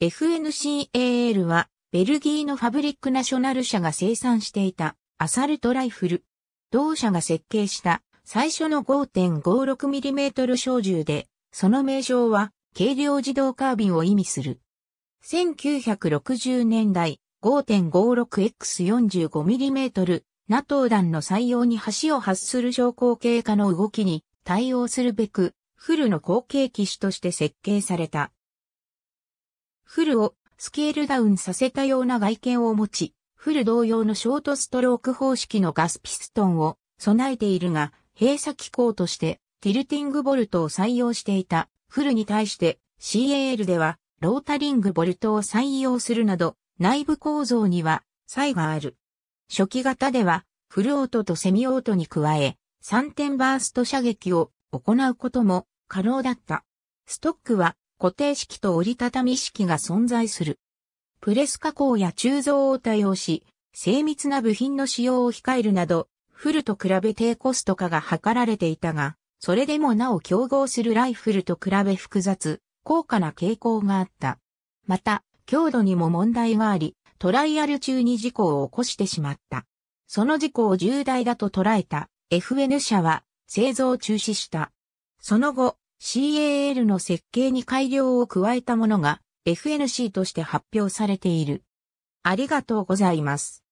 FNCAL は、ベルギーのファブリックナショナル社が生産していたアサルトライフル。同社が設計した最初の 5.56mm 小銃で、その名称は軽量自動カービンを意味する。1960年代 5.56x45mm NATO 弾の採用に橋を発する昇降経過の動きに対応するべく、フルの後継機種として設計された。フルをスケールダウンさせたような外見を持ち、フル同様のショートストローク方式のガスピストンを備えているが、閉鎖機構としてティルティングボルトを採用していたフルに対して CAL ではロータリングボルトを採用するなど内部構造には差異がある。初期型ではフルオートとセミオートに加え3点バースト射撃を行うことも可能だった。ストックは固定式と折りたたみ式が存在する。プレス加工や鋳造を多用し、精密な部品の使用を控えるなど、フルと比べ低コスト化が図られていたが、それでもなお競合するライフルと比べ複雑、高価な傾向があった。また、強度にも問題があり、トライアル中に事故を起こしてしまった。その事故を重大だと捉えた FN 社は製造中止した。その後、CAL の設計に改良を加えたものが FNC として発表されている。ありがとうございます。